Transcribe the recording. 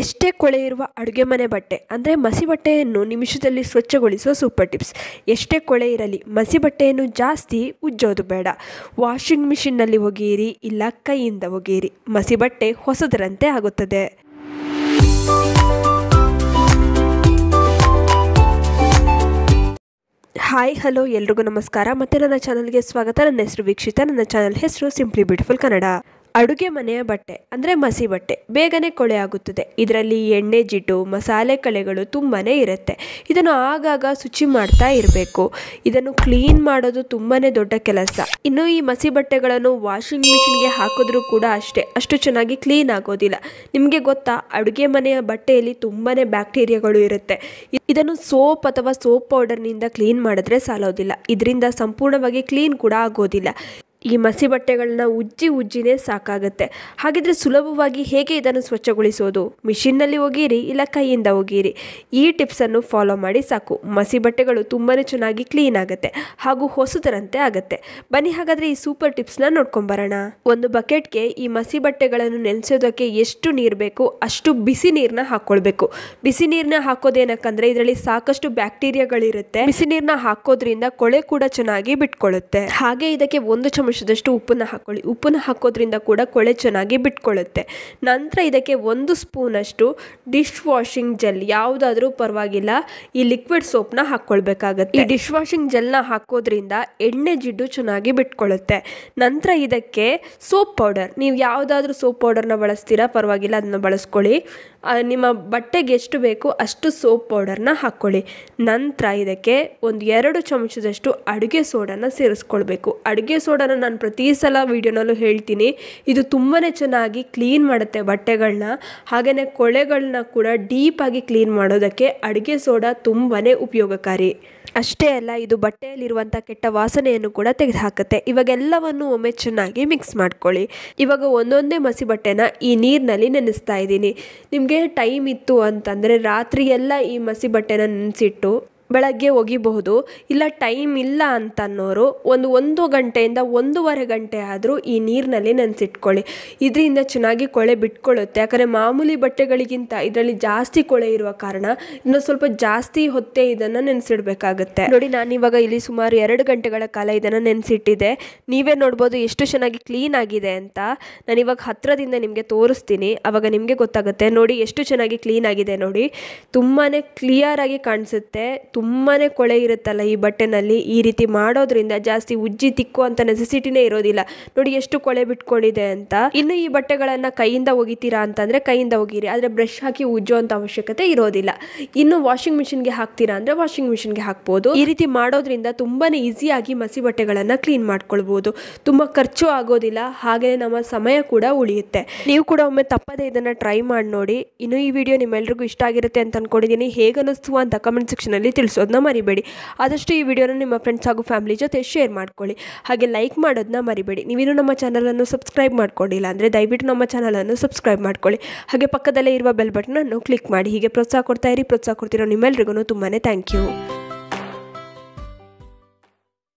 ಎಷ್ಟೇ ಕೊಳೆ ಇರುವ ಅಡುಗೆ ಮನೆ ಬಟ್ಟೆ ಅಂದರೆ ಮಸಿ ಬಟ್ಟೆಯನ್ನು ನಿಮಿಷದಲ್ಲಿ ಸ್ವಚ್ಛಗೊಳಿಸುವ ಸೂಪರ್ ಟಿಪ್ಸ್ ಎಷ್ಟೇ ಕೊಳೆ ಇರಲಿ ಮಸಿ ಬಟ್ಟೆಯನ್ನು ಜಾಸ್ತಿ ಉಜ್ಜೋದು ಬೇಡ ವಾಷಿಂಗ್ ಮಿಷಿನ್ನಲ್ಲಿ ಒಗೆಯಿರಿ ಇಲ್ಲ ಕೈಯಿಂದ ಒಗೆಯಿರಿ ಮಸಿ ಬಟ್ಟೆ ಹೊಸದರಂತೆ ಆಗುತ್ತದೆ ಹಾಯ್ ಹಲೋ ಎಲ್ರಿಗೂ ನಮಸ್ಕಾರ ಮತ್ತೆ ನನ್ನ ಚಾನಲ್ಗೆ ಸ್ವಾಗತ ನನ್ನ ಹೆಸರು ವೀಕ್ಷಿತ ನನ್ನ ಚಾನಲ್ ಹೆಸರು ಸಿಂಪ್ಲಿ ಬ್ಯೂಟಿಫುಲ್ ಕನ್ನಡ ಅಡುಗೆ ಮನೆಯ ಬಟ್ಟೆ ಅಂದರೆ ಮಸಿ ಬಟ್ಟೆ ಬೇಗನೆ ಕೊಳೆ ಆಗುತ್ತದೆ ಇದರಲ್ಲಿ ಎಣ್ಣೆ ಜಿಡ್ಡು ಮಸಾಲೆ ಕಳೆಗಳು ತುಂಬಾ ಇರುತ್ತೆ ಇದನ್ನು ಆಗಾಗ ಶುಚಿ ಮಾಡ್ತಾ ಇರಬೇಕು ಇದನ್ನು ಕ್ಲೀನ್ ಮಾಡೋದು ತುಂಬಾ ದೊಡ್ಡ ಕೆಲಸ ಇನ್ನು ಈ ಮಸಿ ಬಟ್ಟೆಗಳನ್ನು ವಾಷಿಂಗ್ ಮಿಷಿನ್ಗೆ ಹಾಕಿದ್ರೂ ಕೂಡ ಅಷ್ಟೇ ಅಷ್ಟು ಚೆನ್ನಾಗಿ ಕ್ಲೀನ್ ಆಗೋದಿಲ್ಲ ನಿಮಗೆ ಗೊತ್ತಾ ಅಡುಗೆ ಮನೆಯ ಬಟ್ಟೆಯಲ್ಲಿ ತುಂಬಾ ಬ್ಯಾಕ್ಟೀರಿಯಾಗಳು ಇರುತ್ತೆ ಇದನ್ನು ಸೋಪ್ ಅಥವಾ ಸೋಪ್ ಪೌಡರ್ನಿಂದ ಕ್ಲೀನ್ ಮಾಡಿದ್ರೆ ಸಾಲೋದಿಲ್ಲ ಇದರಿಂದ ಸಂಪೂರ್ಣವಾಗಿ ಕ್ಲೀನ್ ಕೂಡ ಆಗೋದಿಲ್ಲ ಈ ಮಸಿ ಬಟ್ಟೆಗಳನ್ನ ಉಜ್ಜಿ ಉಜ್ಜಿನೇ ಸಾಕಾಗುತ್ತೆ ಹಾಗಿದ್ರೆ ಸುಲಭವಾಗಿ ಹೇಗೆ ಇದನ್ನು ಸ್ವಚ್ಛಗೊಳಿಸೋದು ಮಿಷಿನ್ನಲ್ಲಿ ಒಗೀರಿ ಇಲ್ಲ ಕೈಯಿಂದ ಒಗೀರಿ ಈ ಟಿಪ್ಸನ್ನು ಫಾಲೋ ಮಾಡಿ ಸಾಕು ಮಸಿ ಬಟ್ಟೆಗಳು ತುಂಬಾ ಚೆನ್ನಾಗಿ ಕ್ಲೀನ್ ಆಗುತ್ತೆ ಹಾಗೂ ಹೊಸದರಂತೆ ಆಗುತ್ತೆ ಬನ್ನಿ ಹಾಗಾದ್ರೆ ಈ ಸೂಪರ್ ಟಿಪ್ಸ್ನ ನೋಡ್ಕೊಂಬರೋಣ ಒಂದು ಬಕೆಟ್ಗೆ ಈ ಮಸಿ ಬಟ್ಟೆಗಳನ್ನು ನೆನೆಸೋದಕ್ಕೆ ಎಷ್ಟು ನೀರು ಬೇಕು ಅಷ್ಟು ಬಿಸಿ ನೀರನ್ನ ಹಾಕ್ಕೊಳ್ಬೇಕು ಬಿಸಿ ನೀರನ್ನ ಹಾಕೋದೇನಕ್ಕಂದ್ರೆ ಇದರಲ್ಲಿ ಸಾಕಷ್ಟು ಬ್ಯಾಕ್ಟೀರಿಯಾಗಳಿರುತ್ತೆ ಬಿಸಿ ನೀರನ್ನ ಹಾಕೋದ್ರಿಂದ ಕೊಳೆ ಕೂಡ ಚೆನ್ನಾಗಿ ಬಿಟ್ಕೊಳ್ಳುತ್ತೆ ಹಾಗೆ ಇದಕ್ಕೆ ಒಂದು ಚಮಚ ನಿಮಿಷದಷ್ಟು ಉಪ್ಪನ್ನು ಹಾಕ್ಕೊಳ್ಳಿ ಉಪ್ಪನ್ನು ಹಾಕೋದ್ರಿಂದ ಕೂಡ ಕೊಳೆ ಚೆನ್ನಾಗಿ ಬಿಟ್ಕೊಳ್ಳುತ್ತೆ ನಂತರ ಇದಕ್ಕೆ ಒಂದು ಸ್ಪೂನಷ್ಟು ಡಿಶ್ ವಾಷಿಂಗ್ ಜೆಲ್ ಯಾವುದಾದ್ರೂ ಪರವಾಗಿಲ್ಲ ಈ ಲಿಕ್ವಿಡ್ ಸೋಪ್ನ ಹಾಕ್ಕೊಳ್ಬೇಕಾಗತ್ತೆ ಈ ಡಿಶ್ ವಾಷಿಂಗ್ ಜೆಲ್ನ ಹಾಕೋದ್ರಿಂದ ಎಣ್ಣೆ ಜಿಡ್ಡು ಚೆನ್ನಾಗಿ ಬಿಟ್ಕೊಳ್ಳುತ್ತೆ ನಂತರ ಇದಕ್ಕೆ ಸೋಪ್ ಪೌಡರ್ ನೀವು ಯಾವುದಾದ್ರೂ ಸೋಪ್ ಪೌಡರ್ನ ಬಳಸ್ತೀರಾ ಪರವಾಗಿಲ್ಲ ಅದನ್ನ ಬಳಸ್ಕೊಳ್ಳಿ ನಿಮ್ಮ ಬಟ್ಟೆಗೆ ಎಷ್ಟು ಬೇಕು ಅಷ್ಟು ಸೋಪ್ ಪೌಡರ್ನ ಹಾಕ್ಕೊಳ್ಳಿ ನಂತರ ಇದಕ್ಕೆ ಒಂದು ಎರಡು ಚಮಚದಷ್ಟು ಅಡುಗೆ ಸೋಡನ್ನು ಸೇರಿಸ್ಕೊಳ್ಬೇಕು ಅಡುಗೆ ಸೋಡನ ನಾನು ಪ್ರತಿ ಸಲ ವೀಡಿಯೋನಲ್ಲೂ ಹೇಳ್ತೀನಿ ಇದು ತುಂಬಾ ಚೆನ್ನಾಗಿ ಕ್ಲೀನ್ ಮಾಡುತ್ತೆ ಬಟ್ಟೆಗಳನ್ನ ಹಾಗೆಯೇ ಕೊಳೆಗಳನ್ನ ಕೂಡ ಡೀಪಾಗಿ ಕ್ಲೀನ್ ಮಾಡೋದಕ್ಕೆ ಅಡುಗೆ ಸೋಡಾ ತುಂಬಾ ಉಪಯೋಗಕಾರಿ ಅಷ್ಟೇ ಅಲ್ಲ ಇದು ಬಟ್ಟೆಯಲ್ಲಿರುವಂಥ ಕೆಟ್ಟ ವಾಸನೆಯನ್ನು ಕೂಡ ತೆಗೆದುಹಾಕುತ್ತೆ ಇವಾಗೆಲ್ಲವನ್ನು ಒಮ್ಮೆ ಚೆನ್ನಾಗಿ ಮಿಕ್ಸ್ ಮಾಡ್ಕೊಳ್ಳಿ ಇವಾಗ ಒಂದೊಂದೇ ಮಸಿ ಬಟ್ಟೆನ ಈ ನೀರಿನಲ್ಲಿ ನೆನೆಸ್ತಾ ಇದ್ದೀನಿ ನಿಮಗೆ ಟೈಮ್ ಇತ್ತು ಅಂತಂದರೆ ರಾತ್ರಿಯೆಲ್ಲ ಈ ಮಸಿ ಬಟ್ಟೆನ ನೆನೆಸಿಟ್ಟು ಬೆಳಗ್ಗೆ ಒಗಿಬಹುದು ಇಲ್ಲ ಟೈಮ್ ಇಲ್ಲ ಅನ್ನೋರು ಒಂದು ಒಂದು ಗಂಟೆಯಿಂದ ಒಂದೂವರೆ ಗಂಟೆ ಆದರೂ ಈ ನೀರಿನಲ್ಲಿ ನೆನೆಸಿಟ್ಕೊಳ್ಳಿ ಇದರಿಂದ ಚೆನ್ನಾಗಿ ಕೊಳೆ ಬಿಟ್ಕೊಳ್ಳುತ್ತೆ ಯಾಕಂದರೆ ಮಾಮೂಲಿ ಬಟ್ಟೆಗಳಿಗಿಂತ ಇದರಲ್ಲಿ ಜಾಸ್ತಿ ಕೊಳೆ ಇರುವ ಕಾರಣ ಇನ್ನೂ ಸ್ವಲ್ಪ ಜಾಸ್ತಿ ಹೊತ್ತೆ ಇದನ್ನು ನೆನೆಸಿಡಬೇಕಾಗುತ್ತೆ ನೋಡಿ ನಾನಿವಾಗ ಇಲ್ಲಿ ಸುಮಾರು ಎರಡು ಗಂಟೆಗಳ ಕಾಲ ಇದನ್ನು ನೆನೆಸಿಟ್ಟಿದೆ ನೀವೇ ನೋಡ್ಬೋದು ಎಷ್ಟು ಚೆನ್ನಾಗಿ ಕ್ಲೀನ್ ಆಗಿದೆ ಅಂತ ನಾನಿವಾಗ ಹತ್ತಿರದಿಂದ ನಿಮಗೆ ತೋರಿಸ್ತೀನಿ ಆವಾಗ ನಿಮಗೆ ಗೊತ್ತಾಗುತ್ತೆ ನೋಡಿ ಎಷ್ಟು ಚೆನ್ನಾಗಿ ಕ್ಲೀನ್ ಆಗಿದೆ ನೋಡಿ ತುಂಬಾ ಕ್ಲಿಯರ್ ಆಗಿ ಕಾಣಿಸುತ್ತೆ ತುಂಬಾ ಕೊಳೆ ಇರುತ್ತಲ್ಲ ಈ ಬಟ್ಟೆನಲ್ಲಿ ಈ ರೀತಿ ಮಾಡೋದ್ರಿಂದ ಜಾಸ್ತಿ ಉಜ್ಜಿ ಅಂತ ನೆಸೆಸಿಟಿನೇ ಇರೋದಿಲ್ಲ ನೋಡಿ ಎಷ್ಟು ಕೊಳೆ ಬಿಟ್ಕೊಂಡಿದೆ ಅಂತ ಇನ್ನು ಈ ಬಟ್ಟೆಗಳನ್ನ ಕೈಯಿಂದ ಒಗಿತೀರಾ ಅಂತಂದರೆ ಕೈಯಿಂದ ಒಗೀರಿ ಆದರೆ ಬ್ರಷ್ ಹಾಕಿ ಉಜ್ಜುವಂಥ ಅವಶ್ಯಕತೆ ಇರೋದಿಲ್ಲ ಇನ್ನು ವಾಷಿಂಗ್ ಗೆ ಹಾಕ್ತೀರಾ ಅಂದ್ರೆ ವಾಷಿಂಗ್ ಗೆ ಹಾಕ್ಬಹುದು ಈ ರೀತಿ ಮಾಡೋದ್ರಿಂದ ತುಂಬಾ ಈಸಿಯಾಗಿ ಮಸಿ ಬಟ್ಟೆಗಳನ್ನ ಕ್ಲೀನ್ ಮಾಡ್ಕೊಳ್ಬೋದು ತುಂಬಾ ಖರ್ಚು ಆಗೋದಿಲ್ಲ ಹಾಗೆ ನಮ್ಮ ಸಮಯ ಕೂಡ ಉಳಿಯುತ್ತೆ ನೀವು ಕೂಡ ಒಮ್ಮೆ ತಪ್ಪದೇ ಇದನ್ನ ಟ್ರೈ ಮಾಡಿ ನೋಡಿ ಇನ್ನು ಈ ವಿಡಿಯೋ ನಿಮ್ಮೆಲ್ಲರಿಗೂ ಇಷ್ಟ ಆಗಿರುತ್ತೆ ಅಂತ ಅನ್ಕೊಂಡಿದ್ದೀನಿ ಹೇಗೆ ಅಂತ ಕಮೆಂಟ್ ಅಲ್ಲಿ ತಿಳಿಸಿ ತಿಳಿಸೋದನ್ನ ಮರಿಬೇಡಿ ಆದಷ್ಟು ಈ ವಿಡಿಯೋನ ನಿಮ್ಮ ಫ್ರೆಂಡ್ಸ್ ಹಾಗೂ ಫ್ಯಾಮಿಲಿ ಜೊತೆ ಶೇರ್ ಮಾಡ್ಕೊಳ್ಳಿ ಹಾಗೆ ಲೈಕ್ ಮಾಡೋದನ್ನ ಮರಿಬೇಡಿ ನೀವೇನು ನಮ್ಮ ಚಾನಲನ್ನು ಸಬ್ಸ್ಕ್ರೈಬ್ ಮಾಡ್ಕೊಂಡಿಲ್ಲ ಅಂದರೆ ದಯವಿಟ್ಟು ನಮ್ಮ ಚಾನಲನ್ನು ಸಬ್ಸ್ಕ್ರೈಬ್ ಮಾಡ್ಕೊಳ್ಳಿ ಹಾಗೆ ಪಕ್ಕದಲ್ಲೇ ಇರುವ ಬೆಲ್ ಬಟನನ್ನು ಕ್ಲಿಕ್ ಮಾಡಿ ಹೀಗೆ ಪ್ರೋತ್ಸಾಹ ಕೊಡ್ತಾ ಇರಿ ಪ್ರೋತ್ಸಾಹ ಕೊಡ್ತಿರೋ ನಿಮ್ಮೆಲ್ರಿಗೂ ತುಂಬಾ ಥ್ಯಾಂಕ್ ಯು